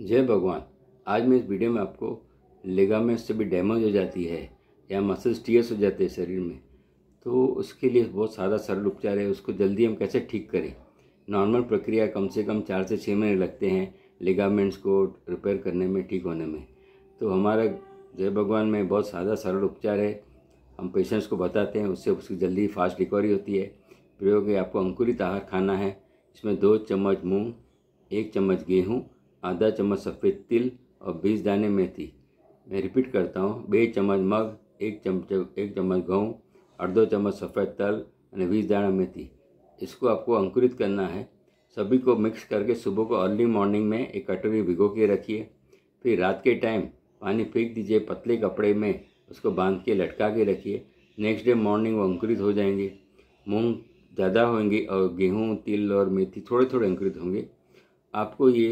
जय भगवान आज मैं इस वीडियो में आपको लेगामेंट्स से भी डैमेज हो जाती है या मसल्स टीयर्स हो जाते हैं शरीर में तो उसके लिए बहुत सादा सरल उपचार है उसको जल्दी हम कैसे ठीक करें नॉर्मल प्रक्रिया कम से कम चार से छः महीने लगते हैं लेगामेंट्स को रिपेयर करने में ठीक होने में तो हमारा जय भगवान में बहुत सादा सरल उपचार है हम पेशेंट्स को बताते हैं उससे उसकी जल्दी फास्ट रिकवरी होती है प्रयोग है आपको अंकुरित आहार खाना है इसमें दो चम्मच मूँग एक चम्मच गेहूँ आधा चम्मच सफ़ेद तिल और बीस दाने मेथी मैं रिपीट करता हूँ बे चम्मच मग एक चम्मच एक चम्मच गेहूँ अर्धो चम्मच सफ़ेद तल और बीस दाना मेथी इसको आपको अंकुरित करना है सभी को मिक्स करके सुबह को अर्ली मॉर्निंग में एक कटोरी भिगो के रखिए फिर रात के टाइम पानी फेंक दीजिए पतले कपड़े में उसको बांध के लटका के रखिए नेक्स्ट डे मॉर्निंग वो अंकुरित हो जाएंगे मूंग ज़्यादा होंगे और गेहूँ तिल और मेथी थोड़े थोड़े अंकुरित होंगे आपको ये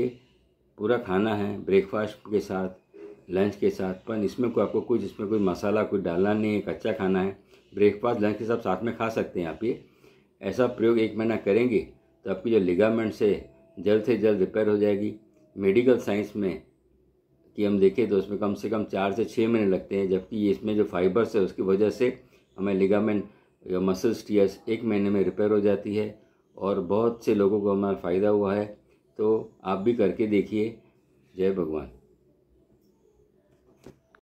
पूरा खाना है ब्रेकफास्ट के साथ लंच के साथ पर इसमें कोई आपको कुछ इसमें कोई मसाला कुछ डालना नहीं है कच्चा खाना है ब्रेकफास्ट लंच के साथ साथ में खा सकते हैं आप ये ऐसा प्रयोग एक महीना करेंगे तो आपकी जो लिगामेंट से जल्द से जल्द रिपेयर हो जाएगी मेडिकल साइंस में कि हम देखें तो उसमें कम से कम चार से छः महीने लगते हैं जबकि इसमें जो फाइबर्स है उसकी वजह से हमें लिगामेंट या मसल्स टीयर्स एक महीने में रिपेयर हो जाती है और बहुत से लोगों को हमारा फ़ायदा हुआ है तो आप भी करके देखिए जय भगवान